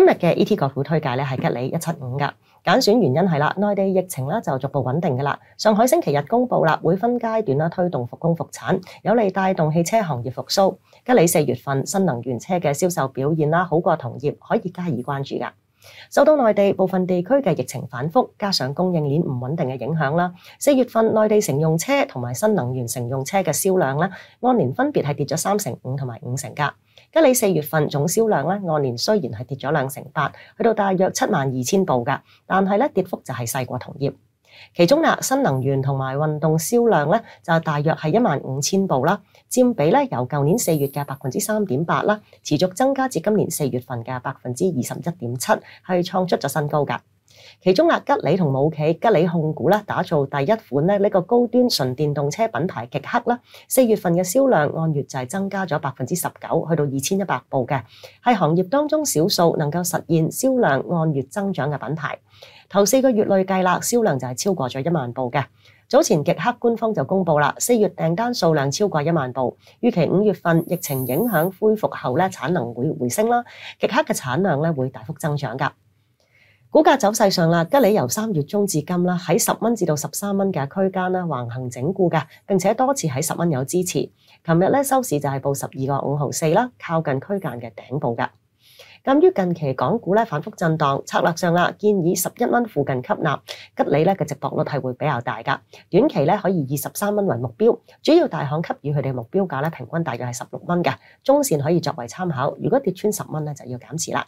今日嘅 et 个股推介咧系吉利一七五噶拣选原因系啦，内地疫情咧就逐步稳定噶啦。上海星期日公布啦，会分阶段啦推动复工复产，有利带动汽车行业复苏。吉利四月份新能源车嘅销售表现啦好过同业，可以加以关注噶。受到内地部分地区嘅疫情反复，加上供应链唔稳定嘅影响啦，四月份内地乘用车同埋新能源乘用车嘅销量按年分别係跌咗三成五同埋五成噶。吉利四月份总销量咧，按年虽然系跌咗两成八，去到大约七万二千部噶，但系咧跌幅就系细过同业。其中啦，新能源同埋運動銷量咧，就大約係一萬五千部啦，佔比咧由舊年四月嘅百分之三點八啦，持續增加至今年四月份嘅百分之二十一點七，係創出咗新高噶。其中，吉利同武企吉利控股咧，打造第一款咧呢个高端純電動車品牌極客啦。四月份嘅銷量按月就係增加咗百分之十九，去到二千一百部嘅，系行業當中少數能夠實現銷量按月增長嘅品牌。頭四個月累計啦，銷量就係超過咗一萬部嘅。早前極客官方就公布啦，四月訂單數量超過一萬部，預期五月份疫情影響恢復後咧，產能會回升啦，極客嘅產量咧會大幅增長噶。股價走勢上啦，吉利由三月中至今啦，喺十蚊至到十三蚊嘅區間啦橫行整固嘅，並且多次喺十蚊有支持。琴日咧收市就係報十二個五毫四啦，靠近區間嘅頂部噶。鉴於近期港股咧反覆震盪，策略上啦，建議十一蚊附近吸納吉利咧嘅直落率係會比較大噶。短期咧可以以十三蚊為目標，主要大行給予佢哋目標價咧平均大約係十六蚊嘅，中線可以作為參考。如果跌穿十蚊咧，就要減持啦。